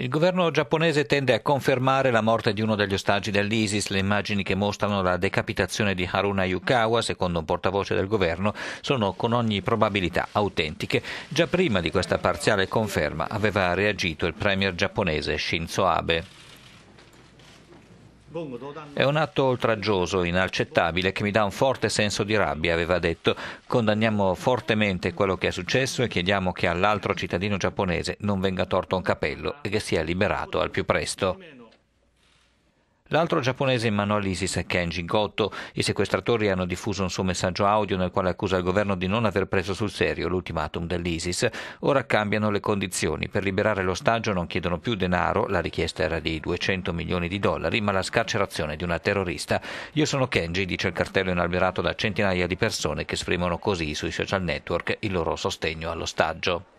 Il governo giapponese tende a confermare la morte di uno degli ostaggi dell'ISIS. Le immagini che mostrano la decapitazione di Haruna Yukawa, secondo un portavoce del governo, sono con ogni probabilità autentiche. Già prima di questa parziale conferma aveva reagito il premier giapponese Shinzo Abe. È un atto oltraggioso, inaccettabile, che mi dà un forte senso di rabbia, aveva detto. Condanniamo fortemente quello che è successo e chiediamo che all'altro cittadino giapponese non venga torto un capello e che sia liberato al più presto. L'altro giapponese in mano all'ISIS è Kenji Goto. I sequestratori hanno diffuso un suo messaggio audio nel quale accusa il governo di non aver preso sul serio l'ultimatum dell'ISIS. Ora cambiano le condizioni. Per liberare l'ostaggio non chiedono più denaro, la richiesta era di 200 milioni di dollari, ma la scarcerazione di una terrorista. Io sono Kenji, dice il cartello inalberato da centinaia di persone che esprimono così sui social network il loro sostegno all'ostaggio.